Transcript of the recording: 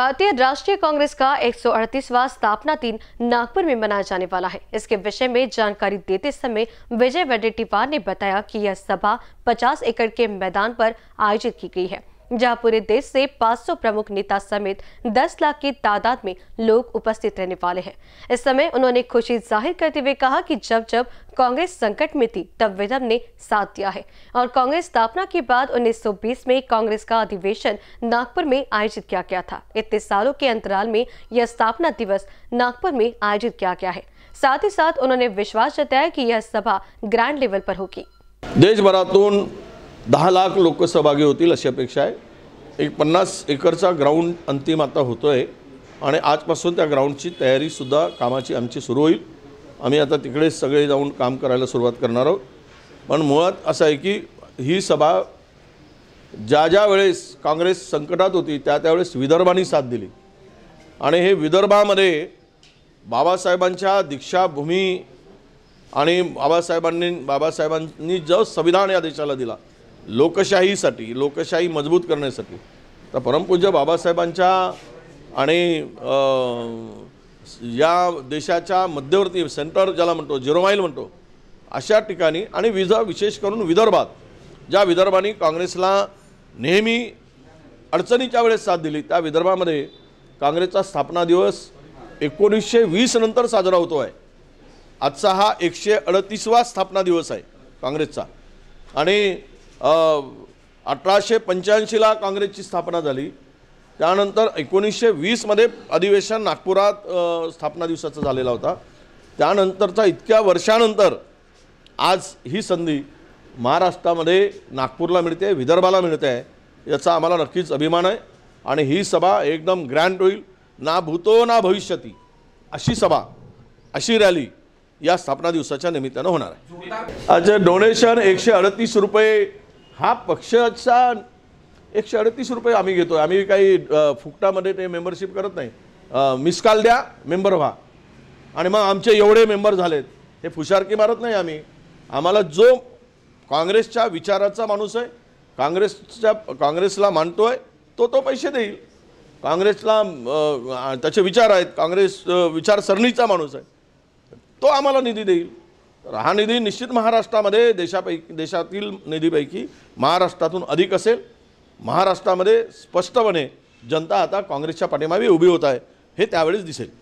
भारतीय राष्ट्रीय कांग्रेस का 138वां स्थापना दिन नागपुर में मनाया जाने वाला है इसके विषय में जानकारी देते समय विजय वेडेटीवार ने बताया कि यह सभा 50 एकड़ के मैदान पर आयोजित की गई है जहां पूरे देश से 500 प्रमुख नेता समेत 10 लाख की तादाद में लोग उपस्थित रहने वाले हैं इस समय उन्होंने खुशी जाहिर करते हुए कहा कि जब जब कांग्रेस संकट में थी तब विदम ने साथ दिया है और कांग्रेस स्थापना के बाद 1920 में कांग्रेस का अधिवेशन नागपुर में आयोजित किया गया था इतने सालों के अंतराल में यह स्थापना दिवस नागपुर में आयोजित किया गया है साथ ही साथ उन्होंने विश्वास जताया की यह सभा ग्रैंड लेवल पर होगी भरत दह लाख लोक सहभागी होतील अशी अपेक्षा आहे एक पन्नास एकरचा ग्राउंड अंतिम आता होतो आहे आणि आजपासून त्या ग्राउंडची तयारीसुद्धा कामाची आमची सुरू होईल आम्ही आता तिकडे सगळे जाऊन काम करायला सुरुवात करणार आहोत पण मुळात असं आहे की ही सभा ज्या ज्या वेळेस काँग्रेस संकटात होती त्या त्यावेळेस विदर्भाने साथ दिली आणि हे विदर्भामध्ये बाबासाहेबांच्या दीक्षाभूमी आणि बाबासाहेबांनी बाबासाहेबांनी जो संविधान या देशाला दिला लोकशाहीसाठी लोकशाही मजबूत करण्यासाठी तर परमपूज्य बाबासाहेबांच्या आणि या देशाच्या मध्यवर्ती सेंटर ज्याला म्हणतो जिरोमाईल म्हणतो अशा ठिकाणी आणि विजा विशेष करून विदर्भात ज्या विदर्भाने काँग्रेसला नेहमी अडचणीच्या वेळेस साथ दिली त्या विदर्भामध्ये काँग्रेसचा स्थापना दिवस एकोणीसशे वीस नंतर साजरा होतो आहे आजचा हा एकशे अडतीसवा स्थापना दिवस आहे काँग्रेसचा आणि अठराशे पंच्याऐंशीला काँग्रेसची स्थापना झाली त्यानंतर एकोणीसशे वीसमध्ये अधिवेशन नागपुरात स्थापना दिवसाचा झालेला होता त्यानंतरचा इतक्या वर्षानंतर आज ही संधी महाराष्ट्रामध्ये नागपूरला मिळते विदर्भाला मिळते आहे याचा आम्हाला नक्कीच अभिमान आहे आणि ही सभा एकदम ग्रँड होईल ना भूतो ना भविष्यती अशी सभा अशी रॅली या स्थापना दिवसाच्या निमित्तानं होणार आहे डोनेशन एकशे अडतीस रुपये हा पक्षाचा एकशे अडतीस रुपये आम्ही घेतो आम्ही काही फुकटामध्ये ते मेंबरशिप करत नाही मिसकाल द्या मेंबर व्हा आणि मग आमचे एवढे मेंबर झालेत हे फुशारकी मारत नाही आम्ही आम्हाला जो काँग्रेसच्या विचाराचा माणूस आहे काँग्रेसच्या काँग्रेसला मानतो आहे तो तो पैसे देईल काँग्रेसला त्याचे विचार आहेत काँग्रेस विचारसरणीचा माणूस आहे तो आम्हाला निधी देईल तर हा निधी निश्चित महाराष्ट्रामध्ये देशापैकी देशातील निधीपैकी महाराष्ट्रातून अधिक असेल महाराष्ट्रामध्ये स्पष्टपणे जनता आता काँग्रेसच्या पाठीमागे उभी होत आहे हे त्यावेळेस दिसेल